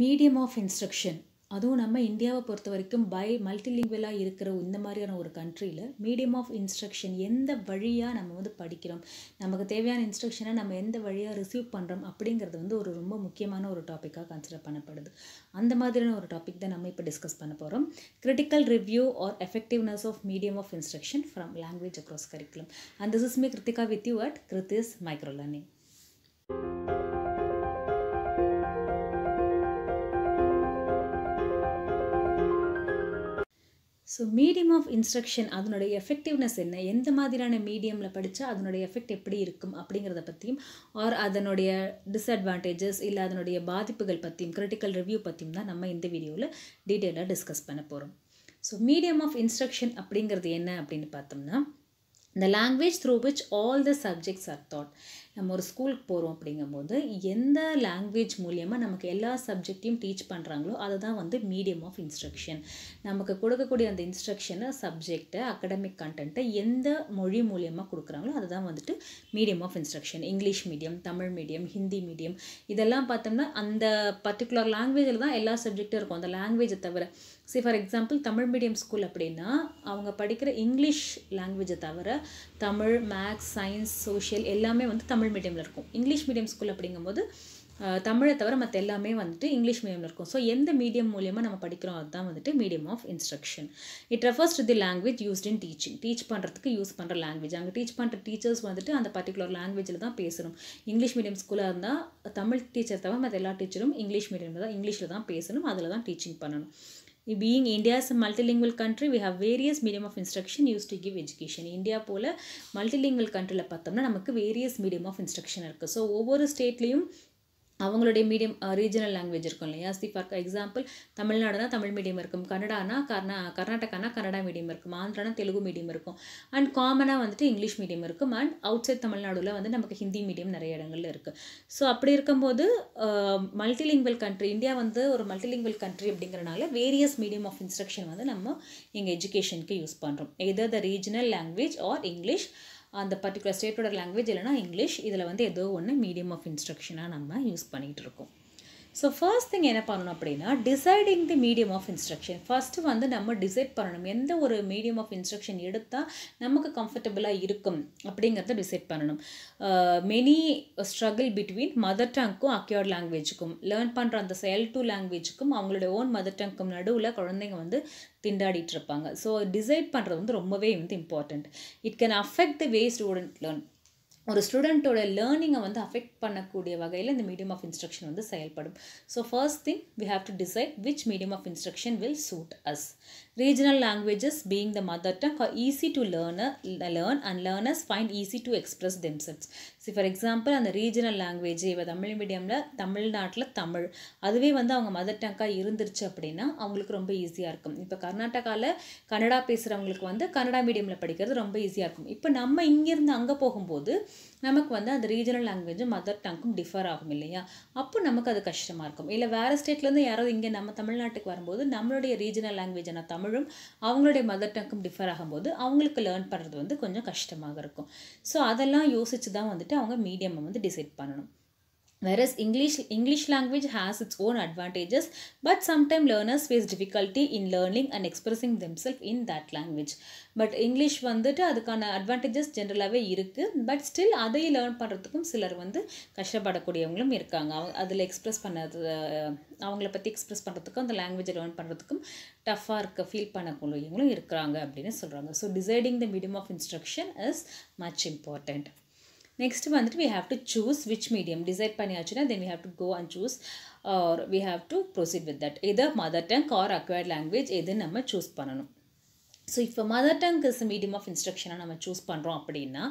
Medium of instruction அதுவும் நம்ம இந்தியாவை பொறுத்த வரைக்கும் பை மல்டிலிங்குவலாக இருக்கிற இந்த மாதிரியான ஒரு கண்ட்ரியில் மீடியம் ஆஃப் இன்ஸ்ட்ரக்ஷன் எந்த வழியாக நம்ம வந்து படிக்கிறோம் நமக்கு தேவையான இன்ஸ்ட்ரக்ஷனை நம்ம எந்த வழியாக ரிசீவ் பண்ணுறோம் அப்படிங்கிறது வந்து ஒரு ரொம்ப முக்கியமான ஒரு டாப்பிக்காக கன்சிடர் பண்ணப்படுது அந்த மாதிரியான ஒரு டாபிக் தான் நம்ம இப்போ டிஸ்கஸ் பண்ண போகிறோம் critical review or effectiveness of medium of instruction from language across curriculum and this is me Kritika with you at Kriti's micro learning so medium of instruction அதனுடைய எஃபெக்டிவ்னஸ் என்ன எந்த மாதிரியான மீடியமில் படித்தா அதனுடைய எஃபெக்ட் எப்படி இருக்கும் அப்படிங்கிறத பற்றியும் ஆர் அதனுடைய டிஸ்அட்வான்டேஜஸ் இல்லை அதனுடைய பாதிப்புகள் பற்றியும் கிரிட்டிக்கல் ரிவ்யூ பற்றியும் தான் நம்ம இந்த வீடியோவில் டீட்டெயிலாக டிஸ்கஸ் பண்ண போகிறோம் ஸோ மீடியம் ஆஃப் இன்ஸ்ட்ரக்ஷன் அப்படிங்கிறது என்ன அப்படின்னு பார்த்தோம்னா the language through which all the subjects are taught நம்ம ஒரு ஸ்கூலுக்கு போகிறோம் அப்படிங்கும்போது எந்த லாங்குவேஜ் மூலியமாக நமக்கு எல்லா சப்ஜெக்டையும் டீச் பண்ணுறாங்களோ அதை தான் வந்து மீடியம் ஆஃப் இன்ஸ்ட்ரக்ஷன் நமக்கு கொடுக்கக்கூடிய அந்த இன்ஸ்ட்ரக்ஷனை சப்ஜெக்டை அகடமிக் கண்டென்ட்டை எந்த மொழி மூலியமாக கொடுக்குறாங்களோ அதுதான் வந்துட்டு medium of instruction English medium Tamil medium Hindi medium இதெல்லாம் பார்த்தோம்னா அந்த பர்டிகுலர் லாங்குவேஜில் தான் எல்லா சப்ஜெக்டும் இருக்கும் அந்த லாங்குவேஜை தவிர see for example Tamil medium school அப்படின்னா அவங்க படிக்கிற இங்கிலீஷ் லாங்குவேஜை தவிர தமிழ் மேக்ஸ் சயின்ஸ் சோஷியல் எல்லாமே வந்து தமிழ் தமிழ் மீடியமில் இருக்கும் இங்கிலீஷ் மீடியம் ஸ்கூல் அப்படிங்கும்போது தமிழை தவிர மற்ற எல்லாமே வந்துட்டு இங்கிலீஷ் மீடியமில் இருக்கும் ஸோ எந்த மீடியம் மூலியமாக நம்ம படிக்கிறோம் அதுதான் வந்துட்டு medium of instruction it refers to the language used in teaching teach பண்ணுறதுக்கு யூஸ் பண்ணுற லாங்குவேஜ் அங்கே டீச் பண்ணுற டீச்சர்ஸ் வந்துட்டு அந்த பர்டிகுலர் லாங்குவேஜில் தான் பேசணும் இங்கிலீஷ் மீடியம் ஸ்கூலாக இருந்தால் தமிழ் டீச்சர் தவிர மற்ற எல்லா டீச்சரும் இங்கிலீஷ் மீடியமில் தான் இங்கிலீஷில் தான் பேசணும் அதில் தான் டீச்சிங் பண்ணணும் being India's multilingual country we have various medium of instruction use to give education India போல் மல்டிலிங்குவல் கண்ட்ரியில் பார்த்தோம்னா நமக்கு வேரியஸ் மீடியம் ஆஃப் இன்ஸ்ட்ரக்ஷன் இருக்குது ஸோ ஒவ்வொரு ஸ்டேட்லேயும் அவங்களுடைய மீடியம் ரீஜனல் லாங்குவேஜ் இருக்கும் இல்லையா சி ஃபார் எக்ஸாம்பிள் தமிழ்நாடுனா தமிழ் மீடியம் இருக்கும் கன்னடானா கர்நா கர்நாடகானா கன்னடா மீடியம் இருக்கும் ஆந்திரானா தெலுங்கு மீடியம் இருக்கும் அண்ட் காமனாக வந்துட்டு இங்கிலீஷ் மீடியம் இருக்கும் அண்ட் அவுட் சைட் தமிழ்நாடுல வந்து நமக்கு ஹிந்தி மீடியம் நிறைய இடங்கள்ல இருக்குது ஸோ அப்படி இருக்கும்போது மல்டிலிங்குவல் கண்ட்ரி இந்தியா வந்து ஒரு மல்டிலிங்குவல் கண்ட்ரி அப்படிங்கிறனால வேரியஸ் மீடியம் ஆஃப் இன்ஸ்ட்ரக்ஷன் வந்து நம்ம எங்கள் எஜுகேஷனுக்கு யூஸ் பண்ணுறோம் either the regional language or English அந்த பர்டிகுலர் ஸ்டேட்டோட லாங்குவேஜ் இல்லைனா இங்கிலீஷ் இதில் வந்து ஏதோ ஒன்று மீடியம் ஆஃப் இன்ஸ்ட்ரக்ஷனாக நம்ம யூஸ் பண்ணிகிட்டு இருக்கோம் ஸோ ஃபர்ஸ்ட் திங் என்ன பண்ணணும் அப்படின்னா deciding the medium of instruction first வந்து நம்ம டிசைட் பண்ணணும் எந்த ஒரு மீடியம் ஆஃப் இன்ஸ்ட்ரக்ஷன் எடுத்தால் நமக்கு கம்ஃபர்டபுளாக இருக்கும் அப்படிங்கிறத டிசைட் பண்ணணும் மெனி ஸ்ட்ரகிள் பிட்வீன் மதர் டங்க்கும் அக்யூர்ட் லாங்குவேஜுக்கும் லேர்ன் பண்ணுற அந்த செயல் டூ லாங்குவேஜுக்கும் அவங்களுடைய ஓன் மதர் டங்க்கும் நடுவில் குழந்தைங்க வந்து திண்டாடிட்டு இருப்பாங்க ஸோ டிசைட் பண்ணுறது வந்து ரொம்பவே வந்து important it can affect the way student learn ஒரு ஸ்டூடெண்ட்டோட லேர்னிங்கை வந்து அஃபெக்ட் பண்ணக்கூடிய வகையில் இந்த மீடியம் ஆஃப் இன்ஸ்ட்ரக்ஷன் வந்து செயல்படும் so first thing we have to decide which medium of instruction will suit us regional languages being the mother tongue easy to learner learn and learners find easy to express themselves see for example அந்த regional language இப்போ தமிழ் மீடியமில் தமிழ்நாட்டில் தமிழ் அதுவே வந்து அவங்க mother டங்காக இருந்துருச்சு அப்படின்னா அவங்களுக்கு ரொம்ப ஈஸியாக இருக்கும் இப்போ கர்நாடகாவில் கன்னடா பேசுகிறவங்களுக்கு வந்து கன்னடா மீடியமில் படிக்கிறது ரொம்ப ஈஸியாக இருக்கும் இப்போ நம்ம இங்கேருந்து அங்கே போகும்போது நமக்கு வந்து அந்த ரீஜனல் லாங்குவேஜும் மதர் டங்க்கும் டிஃபர் ஆகும் இல்லையா அப்போ நமக்கு அது கஷ்டமாக இருக்கும் இல்லை வேறு ஸ்டேட்லேருந்து யாராவது இங்கே நம்ம தமிழ்நாட்டுக்கு வரும்போது நம்மளுடைய ரீஜனல் லாங்குவேஜான தமிழும் அவங்களுடைய மதர் டங்க்கும் டிஃபர் ஆகும்போது அவங்களுக்கு லேர்ன் பண்ணுறது வந்து கொஞ்சம் கஷ்டமாக இருக்கும் ஸோ அதெல்லாம் யோசித்து தான் வந்துட்டு அவங்க மீடியமை வந்து டிசைட் பண்ணணும் Whereas English English language has its own advantages, but sometimes learners face difficulty in learning and expressing themselves in that language but English வந்துட்டு அதுக்கான அட்வான்டேஜஸ் ஜென்ரலாகவே இருக்குது பட் ஸ்டில் அதையும் லேர்ன் பண்ணுறதுக்கும் சிலர் வந்து கஷ்டப்படக்கூடியவங்களும் இருக்காங்க அவங்க அதில் எக்ஸ்ப்ரெஸ் பண்ணது அவங்கள பற்றி எக்ஸ்ப்ரெஸ் பண்ணுறதுக்கும் அந்த லாங்குவேஜை லேர்ன் பண்ணுறதுக்கும் டஃப்பாக இருக்க ஃபீல் பண்ணக்கூடியவங்களும் இருக்கிறாங்க அப்படின்னு சொல்கிறாங்க so deciding the medium of instruction is much important next வந்துட்டு we have to choose which medium decide பண்ணியாச்சுன்னா then we have to go and choose or we have to proceed with that எதோ mother tongue or acquired language எது நம்ம choose பண்ணணும் so இப்போ mother tongue is medium of இன்ஸ்ட்ரக்ஷனாக நம்ம choose பண்ணுறோம் அப்படின்னா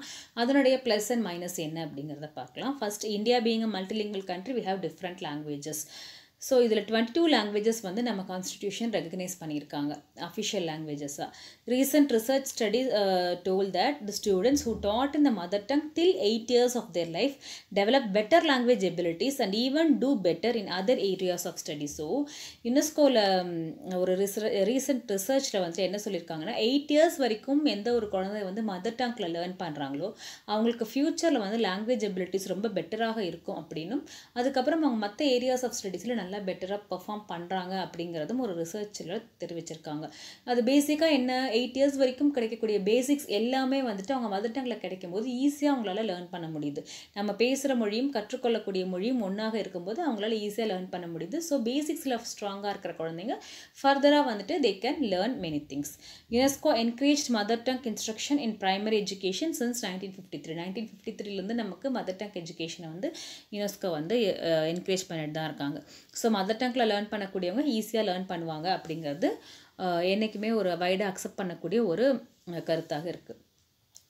அதனுடைய ப்ளஸ் அண்ட் மைனஸ் என்ன அப்படிங்கிறத பார்க்கலாம் first India being a multilingual country we have different languages so இதில் டுவெண்ட்டி டூ லாங்குவேஜஸ் வந்து நம்ம கான்ஸ்டியூஷன் ரெகக்னைஸ் பண்ணியிருக்காங்க அஃபிஷியல் லாங்குவேஜஸாக recent research study told that the students who taught in the mother tongue till eight years of their life develop better language abilities and even do better in other areas of study யுனெஸ்கோவில் ஒரு recent ரிசர்ச்சில் வந்துட்டு என்ன சொல்லியிருக்காங்கன்னா eight years வரைக்கும் எந்த ஒரு குழந்தை வந்து மதர் டங்கில் லேர்ன் பண்ணுறாங்களோ அவங்களுக்கு ஃப்யூச்சரில் வந்து லாங்குவேஜ் எபிலிட்டிஸ் ரொம்ப பெட்டராக இருக்கும் அப்படின்னும் அதுக்கப்புறம் அவங்க மற்ற ஏரியாஸ் ஆஃப் ஸ்டடீஸில் நல்லா நல்லா பெட்டராக பெர்ஃபார்ம் பண்ணுறாங்க அப்படிங்கிறதும் ஒரு ரிசர்ச்சில் தெரிவிச்சிருக்காங்க அது பேசிக்காக என்ன எயிட் இயர்ஸ் வரைக்கும் கிடைக்கக்கூடிய பேசிக்ஸ் எல்லாமே வந்துட்டு அவங்க மதர் டங்கில் கிடைக்கும்போது ஈஸியாக அவங்களால லேர்ன் பண்ண முடியுது நம்ம பேசுகிற மொழியும் கற்றுக்கொள்ளக்கூடிய மொழியும் ஒன்றாக இருக்கும்போது அவங்களால ஈஸியாக லேர்ன் பண்ண முடியுது ஸோ பேசிக்ஸில் ஸ்ட்ராங்காக இருக்கிற குழந்தைங்க ஃபர்தராக வந்துட்டு they can learn many things UNESCO encourage mother tongue instruction in primary education since nineteen fifty three nineteen fifty த்ரீலேருந்து நமக்கு மதர் டங் எஜுகேஷனை வந்து யுனெஸ்கோ வந்து என்கரேஜ் பண்ணிட்டு தான் இருக்காங்க ஸோ மதர் டங்கில் லேர்ன் பண்ணக்கூடியவங்க ஈஸியாக லேர்ன் பண்ணுவாங்க அப்படிங்கிறது என்றைக்குமே ஒரு வைடை அக்செப்ட் பண்ணக்கூடிய ஒரு கருத்தாக இருக்குது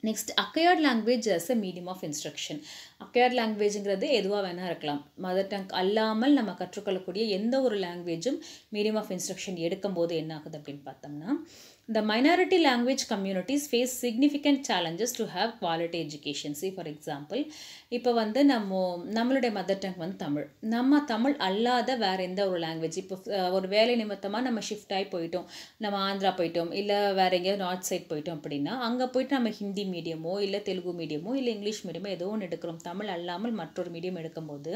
next acquired language as a medium of instruction acquired லாங்குவேஜுங்கிறது எதுவாக வேணால் இருக்கலாம் மதர் டங் அல்லாமல் நம்ம கற்றுக்கொள்ளக்கூடிய எந்த ஒரு லாங்குவேஜும் மீடியம் ஆஃப் இன்ஸ்ட்ரக்ஷன் எடுக்கும்போது என்ன ஆகுது அப்படின்னு பார்த்தோம்னா The minority language communities face significant challenges to have quality education. See for example, இப்போ வந்து நம்ம நம்மளுடைய மதர் டங் வந்து தமிழ் நம்ம தமிழ் அல்லாத வேறு எந்த ஒரு லாங்குவேஜ் இப்போ ஒரு வேலை நிமித்தமாக நம்ம ஷிஃப்ட் ஆகி போயிட்டோம் நம்ம ஆந்திரா போயிட்டோம் இல்லை வேறு எங்கேயாவது நார்த் சைட் போயிட்டோம் அப்படின்னா அங்கே போயிட்டு நம்ம ஹிந்தி மீடியமோ இல்லை தெலுங்கு மீடியமோ இல்லை இங்கிலீஷ் மீடியமோ ஏதோ ஒன்று எடுக்கிறோம் தமிழ் அல்லாமல் மற்றொரு மீடியம் எடுக்கும்போது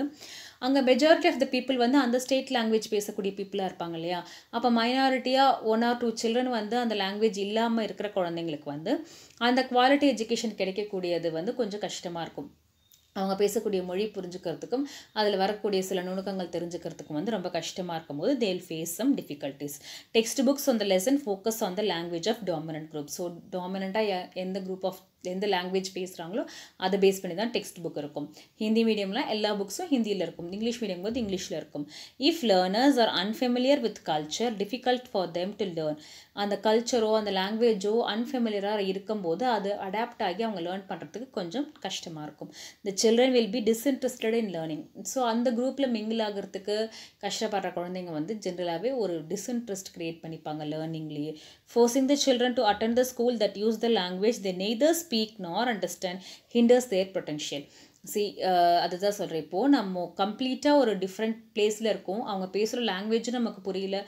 அங்கே மெஜாரிட்டி ஆஃப் த பீப்புள் வந்து அந்த ஸ்டேட் லாங்குவேஜ் பேசக்கூடிய பீப்புளாக இருப்பாங்க இல்லையா அப்போ மைனாரிட்டியாக ஒன் ஆர் டூ சில்ட்ரன் வந்து அந்த லாங்குவேஜ் இல்லாமல் இருக்கிற குழந்தைங்களுக்கு வந்து அந்த குவாலிட்டி எஜுகேஷன் கிடைக்கக்கூடியது வந்து கொஞ்சம் கஷ்டமாக இருக்கும் அவங்க பேசக்கூடிய மொழி புரிஞ்சுக்கிறதுக்கும் அதில் வரக்கூடிய சில நுணுக்கங்கள் தெரிஞ்சுக்கிறதுக்கும் வந்து ரொம்ப கஷ்டமாக இருக்கும்போது they'll face some difficulties text books அந்த lesson focus on the language of dominant group so டாமினண்ட்டாக எந்த குரூப் ஆஃப் எந்த லாங்குவேஜ் பேசுகிறாங்களோ அதை பேஸ் பண்ணி தான் டெக்ஸ்ட் புக் இருக்கும் ஹிந்தி மீடியம்லாம் எல்லா புக்ஸும் ஹிந்தியில் இருக்கும் இங்கிலீஷ் மீடியம் போது இங்கிலீஷில் இருக்கும் if learners are unfamiliar with culture difficult for them to learn அந்த கல்ச்சரோ அந்த லாங்குவேஜோ அன்ஃபெமிலியராக இருக்கும்போது அது அடாப்ட் ஆகி அவங்க லேர்ன் பண்ணுறதுக்கு கொஞ்சம் கஷ்டமாக இருக்கும் the children will be disinterested in learning so அந்த குரூப்பில் மிங்கிள் ஆகிறதுக்கு கஷ்டப்படுற குழந்தைங்க வந்து ஜென்ரலாகவே ஒரு டிஸ்இன்ட்ரெஸ்ட் க்ரியேட் பண்ணிப்பாங்க லேர்னிங்லேயே forcing the children to attend the school that use the language they neither speak nor understand hinders their potential see அதுதான் சொல்கிறேன் இப்போது நம்ம கம்ப்ளீட்டாக ஒரு டிஃப்ரெண்ட் பிளேஸில் இருக்கோம் அவங்க பேசுகிற லாங்குவேஜும் நமக்கு புரியல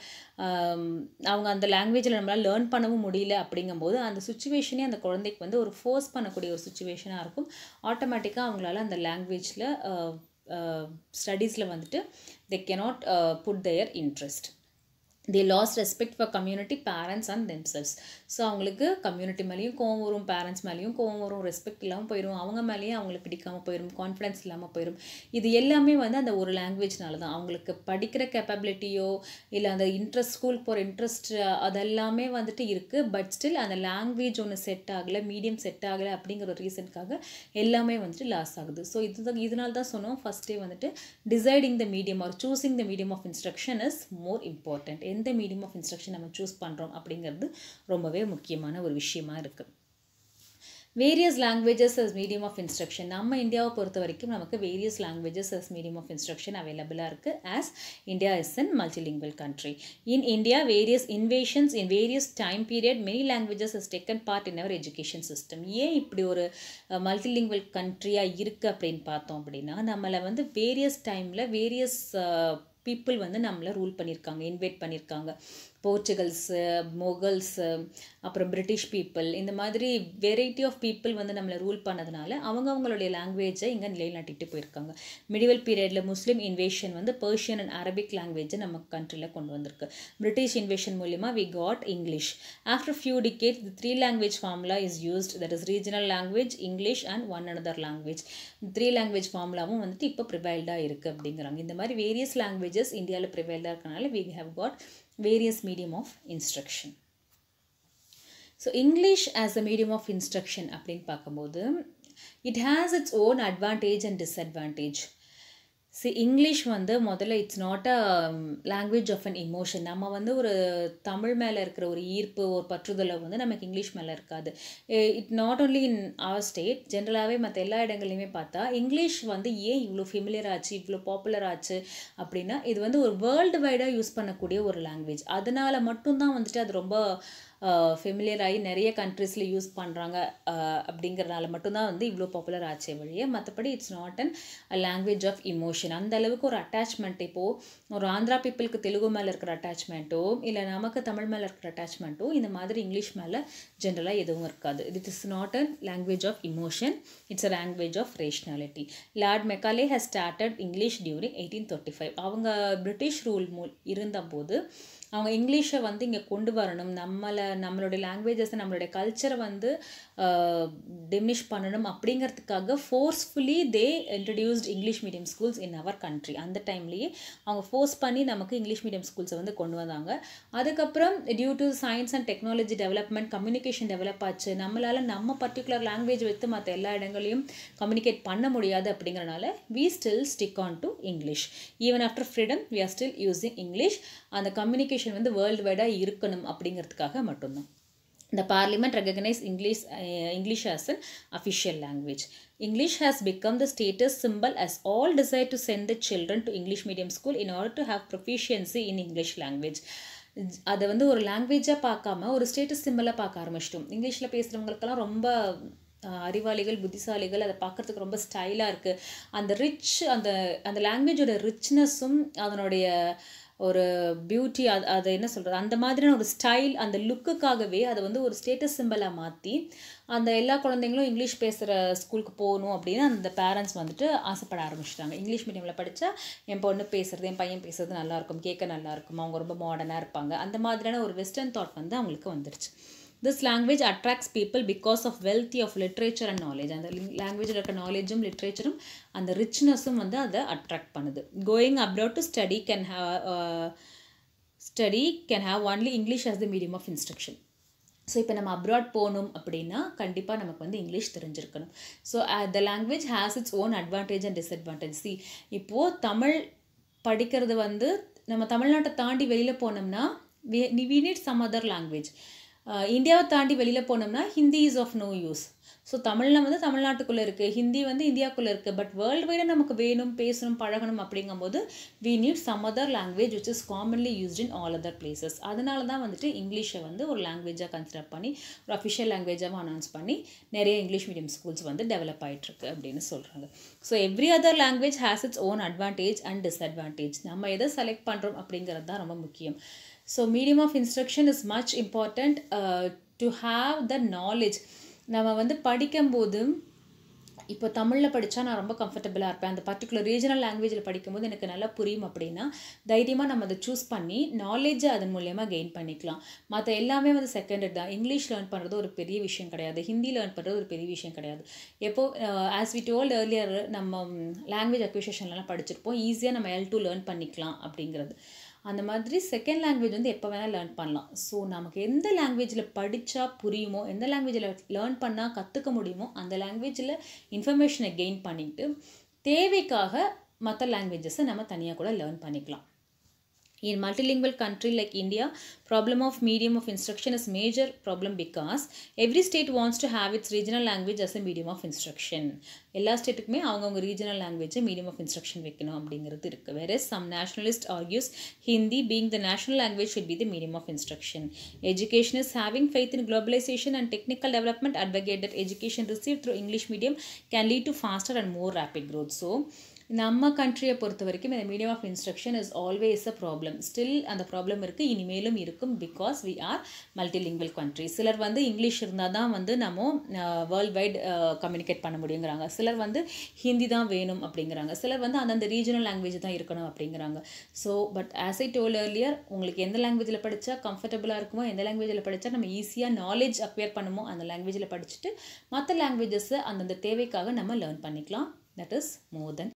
அவங்க அந்த லாங்குவேஜில் நம்மளால் லேர்ன் பண்ணவும் முடியல அப்படிங்கும்போது அந்த சுச்சுவேஷனே அந்த குழந்தைக்கு வந்து ஒரு ஃபோர்ஸ் பண்ணக்கூடிய ஒரு சுச்சுவேஷனாக இருக்கும் ஆட்டோமேட்டிக்காக அவங்களால அந்த லாங்குவேஜில் ஸ்டடீஸில் வந்துட்டு they cannot put their interest they lose respect for community parents and themselves so அவங்களுக்கு கம்யூனிட்டி மேலேயும் கோவம் வரும் பேரண்ட்ஸ் மேலேயும் கோவம் வரும் ரெஸ்பெக்ட் இல்லாமல் போயிடும் அவங்க மேலேயும் அவங்களுக்கு பிடிக்காமல் போயிடும் கான்ஃபிடன்ஸ் இல்லாமல் போயிடும் இது எல்லாமே வந்து அந்த ஒரு லாங்குவேஜ்னால தான் அவங்களுக்கு படிக்கிற கேப்பபிலிட்டியோ இல்லை அந்த இன்ட்ரெஸ்ட் ஸ்கூலுக்கு போகிற இன்ட்ரெஸ்ட் அதெல்லாமே வந்துட்டு இருக்குது பட் ஸ்டில் அந்த லாங்குவேஜ் ஒன்று செட் ஆகலை மீடியம் செட் ஆகலை அப்படிங்கிற ஒரு ரீசனுக்காக எல்லாமே வந்துட்டு லாஸ் ஆகுது ஸோ இது இதனால தான் சொன்னோம் ஃபஸ்ட்டே வந்துட்டு deciding the medium or choosing the medium of instruction is more important எந்த மீடியம் ஆஃப் இன்ஸ்ட்ரக்ஷன் நம்ம சூஸ் பண்ணுறோம் அப்படிங்கிறது ரொம்பவே முக்கியமான ஒரு விஷயமா இருக்குது various languages as medium of instruction நம்ம இந்தியாவை பொறுத்த வரைக்கும் நமக்கு various languages as medium of instruction அவைலபிளாக இருக்குது as India is an multilingual country in India various invasions in various time period many languages is taken part in our education system ஏன் இப்படி ஒரு மல்டிலிங்குவல் கண்ட்ரியாக இருக்குது அப்படின்னு பார்த்தோம் அப்படின்னா நம்மளை வந்து வேரியஸ் டைமில் வேரியஸ் பீப்புள் வந்து நம்மளை ரூல் பண்ணியிருக்காங்க இன்வைட் பண்ணியிருக்காங்க போர்ச்சுகல்ஸு மொகல்ஸு uh, uh, அப்புறம் பிரிட்டிஷ் பீப்புள் இந்த மாதிரி வெரைட்டி ஆஃப் பீப்புள் வந்து நம்மளை ரூல் பண்ணதுனால அவங்க அவங்களுடைய லாங்குவேஜை இங்கே நிலைநாட்டிட்டு போயிருக்காங்க மிடிவல் பீரியடில் முஸ்லீம் இன்வேஷன் வந்து பர்ஷியன் அண்ட் அரபிக் லாங்குவேஜை நம்ம கண்ட்ரியில் கொண்டு வந்திருக்கு பிரிட்டிஷ் இன்வேஷன் மூலிமா we got English after few decade the three language formula is used that is regional language English and one another language three language ஃபார்முலாவும் வந்துட்டு இப்போ ப்ரிவைல்டாக இருக்குது அப்படிங்கிறாங்க இந்த மாதிரி வேரியஸ் லாங்குவேஜஸ் இந்தியாவில் ப்ரிவைல்டாக இருக்கனால we have got various medium of instruction. So, English as the medium of instruction, applying pakamodham, it has its own advantage and disadvantage. See English வந்து முதல்ல it's not a language of an emotion நம்ம வந்து ஒரு தமிழ் மேலே இருக்கிற ஒரு ஈர்ப்பு ஒரு பற்றுதலை வந்து நமக்கு இங்கிலீஷ் மேலே இருக்காது it not only in our state ஜென்ரலாகவே மற்ற எல்லா இடங்கள்லையுமே பார்த்தா இங்கிலீஷ் வந்து ஏன் இவ்வளோ ஃபெமிலியர் ஆச்சு இவ்வளோ பாப்புலர் ஆச்சு அப்படின்னா இது வந்து ஒரு வேர்ல்டு வைடாக யூஸ் பண்ணக்கூடிய ஒரு லாங்குவேஜ் அதனால் மட்டும்தான் வந்துட்டு அது ரொம்ப ஃபெமிலியர் ஆகி நிறைய கண்ட்ரிஸில் யூஸ் பண்ணுறாங்க அப்படிங்கிறனால மட்டும்தான் வந்து இவ்வளோ பாப்புலர் ஆச்சே வழியே மற்றபடி it's not an language of emotion அந்த அளவுக்கு ஒரு அட்டாச்மெண்ட் இப்போது ஒரு ஆந்திரா பீப்புளுக்கு தெலுங்கு மேலே இருக்கிற அட்டாச்மெண்ட்டோ இல்லை நமக்கு தமிழ் மேலே இருக்கிற அட்டாச்மெண்ட்டோ இந்த மாதிரி இங்கிலீஷ் மேலே ஜென்ரலாக எதுவும் இருக்காது it is not an language of emotion it's a language of rationality Lord Macaulay has started English during eighteen thirty five அவங்க பிரிட்டிஷ் ரூல் மூல் இருந்தபோது அவங்க இங்கிலீஷை வந்து இங்கே கொண்டு வரணும் நம்மளை நம்மளுடைய லாங்குவேஜஸை நம்மளுடைய கல்ச்சரை வந்து டிமினிஷ் பண்ணணும் அப்படிங்கிறதுக்காக forcefully they introduced English medium schools in our country அந்த டைம்லேயே அவங்க ஃபோர்ஸ் பண்ணி நமக்கு இங்கிலீஷ் மீடியம் ஸ்கூல்ஸை வந்து கொண்டு வந்தாங்க அதுக்கப்புறம் due to science and technology development communication develop ஆச்சு நம்மளால் நம்ம பர்டிகுலர் லாங்குவேஜ் வைத்து மற்ற எல்லா இடங்களையும் கம்யூனிகேட் பண்ண முடியாது அப்படிங்கிறனால we still stick on to English even after freedom we are still using English அந்த கம்யூனிகேஷன் வந்து வேர்ல்டு வைடாக இருக்கணும் அப்படிங்கிறதுக்காக மட்டும் மட்டும்தான் The parliament recognized English, uh, English as an official language. English has become the status symbol as all desire to send the children to English medium school in order to have proficiency in English language. அதை வந்து ஒரு லாங்குவேஜாக பார்க்காம ஒரு status சிம்பிளாக பார்க்க ஆரம்பிச்சிட்டோம் இங்கிலீஷில் பேசுகிறவங்களுக்கெல்லாம் ரொம்ப அறிவாளிகள் புத்திசாலிகள் அதை பார்க்குறதுக்கு ரொம்ப ஸ்டைலாக இருக்குது அந்த ரிச் அந்த அந்த லாங்குவேஜோட ரிச்னஸும் அதனுடைய ஒரு பியூட்டி அது அதை என்ன சொல்கிறது அந்த மாதிரியான ஒரு ஸ்டைல் அந்த லுக்குக்காகவே அதை வந்து ஒரு ஸ்டேட்டஸ் சிம்பிளாக மாற்றி அந்த எல்லா குழந்தைங்களும் இங்கிலீஷ் பேசுகிற ஸ்கூலுக்கு போகணும் அப்படின்னு அந்த பேரண்ட்ஸ் வந்துட்டு ஆசைப்பட ஆரம்பிச்சிட்டாங்க இங்கிலீஷ் மீடியமில் படித்தா என் பொண்ணு பேசுகிறது என் பையன் பேசுகிறது நல்லாயிருக்கும் கேட்க நல்லாயிருக்கும் அவங்க ரொம்ப மாடர்னாக இருப்பாங்க அந்த மாதிரியான ஒரு வெஸ்டர்ன் தாட் வந்து அவங்களுக்கு வந்துடுச்சு this language attracts people because of wealth of literature and knowledge அந்த லாங்குவேஜில் இருக்க நாலேஜும் லிட்ரேச்சரும் அந்த ரிச்னஸும் வந்து அதை அட்ராக்ட் பண்ணுது going abroad to study can have study can have only English as the medium of instruction so இப்போ நம்ம அப்ராட் போகணும் அப்படின்னா கண்டிப்பாக நமக்கு வந்து இங்கிலீஷ் தெரிஞ்சிருக்கணும் so the language has its own advantage and disadvantage see இப்போது தமிழ் படிக்கிறது வந்து நம்ம தமிழ்நாட்டை தாண்டி வெளியில் போனோம்னா we need some other language இந்தியாவை தாண்டி வெளியில் போனோம்னா Hindi is of no use so தமிழில் வந்து தமிழ்நாட்டுக்குள்ளே இருக்குது ஹிந்தி வந்து இந்தியாவுக்குள்ளே இருக்குது பட் வேர்ல்டு வைடாக நமக்கு வேணும் பேசணும் பழகணும் அப்படிங்கும்போது we need some other language which is commonly used in all other places அதனால தான் வந்துட்டு இங்கிலீஷை வந்து ஒரு லாங்குவேஜாக கன்சிடர் பண்ணி ஒரு அஃபிஷியல் லாங்குவேஜாக அனௌன்ஸ் பண்ணி நிறைய இங்கிலீஷ் மீடியம் ஸ்கூல்ஸ் வந்து டெவலப் ஆகிட்டுருக்கு அப்படின்னு சொல்கிறாங்க so every other language has its own advantage and disadvantage நம்ம எதை செலக்ட் பண்ணுறோம் அப்படிங்கிறது தான் ரொம்ப முக்கியம் so medium of instruction is much important to have the knowledge நம்ம வந்து படிக்கும்போது இப்போ தமிழில் படித்தா நான் ரொம்ப கம்ஃபர்டபுளாக இருப்பேன் அந்த பர்டிகுலர் ரீஜனல் லாங்குவேஜில் படிக்கும்போது எனக்கு நல்லா புரியும் அப்படின்னா தைரியமாக நம்ம அதை சூஸ் பண்ணி நாலேஜை அதன் மூலயமா கெயின் பண்ணிக்கலாம் மற்ற எல்லாமே வந்து செகண்டட் தான் இங்கிலீஷ் லேர்ன் பண்ணுறது ஒரு பெரிய விஷயம் கிடையாது ஹிந்தி லேர்ன் பண்ணுறது ஒரு பெரிய விஷயம் கிடையாது எப்போ ஆஸ் வி டோல்ட் ஏர்லியர் நம்ம um, லாங்குவேஜ் அக்விசேஷன்லாம் படிச்சிருப்போம் ஈஸியாக நம்ம எல் டூ லேர்ன் பண்ணிக்கலாம் அப்படிங்கிறது அந்த மாதிரி செகண்ட் லாங்குவேஜ் வந்து எப்போ வேணால் லேர்ன் பண்ணலாம் ஸோ நமக்கு எந்த லாங்குவேஜில் படித்தா புரியுமோ எந்த லாங்குவேஜில் லேர்ன் பண்ணால் கற்றுக்க முடியுமோ அந்த லாங்குவேஜில் இன்ஃபர்மேஷனை கெயின் பண்ணிவிட்டு தேவைக்காக மற்ற லாங்குவேஜஸை நம்ம தனியாக கூட லேர்ன் பண்ணிக்கலாம் In multilingual country like India, problem of medium of instruction is major problem because every state wants to have its regional language as a medium of instruction. Ella own regional language a medium of instruction Whereas some nationalist argues Hindi being the national language should be the medium of instruction. Educationists, having faith in globalization and technical development advocate that education received through English medium can lead to faster and more rapid growth. So, நம்ம கண்ட்ரியை பொறுத்த வரைக்கும் இந்த medium of instruction is always a problem still அந்த problem இருக்குது இனிமேலும் இருக்கும் because we are multilingual country சிலர் வந்து இங்கிலீஷ் இருந்தால் தான் வந்து நம்ம வேர்ல்ட் வைட் கம்யூனிகேட் பண்ண முடியுங்கிறாங்க சிலர் வந்து ஹிந்தி தான் வேணும் அப்படிங்கிறாங்க சிலர் வந்து அந்தந்த ரீஜனல் லாங்குவேஜ் தான் இருக்கணும் அப்படிங்கிறாங்க so but as I told earlier உங்களுக்கு எந்த லாங்குவேஜில் படித்தா கம்ஃபர்டபுளாக இருக்குமோ எந்த லாங்குவேஜில் படித்தா நம்ம ஈஸியாக நாலேஜ் அக்வேர் பண்ணுமோ அந்த லாங்குவேஜில் படிச்சுட்டு மற்ற லாங்குவேஜஸை அந்தந்த தேவைக்காக நம்ம லேர்ன் பண்ணிக்கலாம் தட் இஸ் மோர் தென்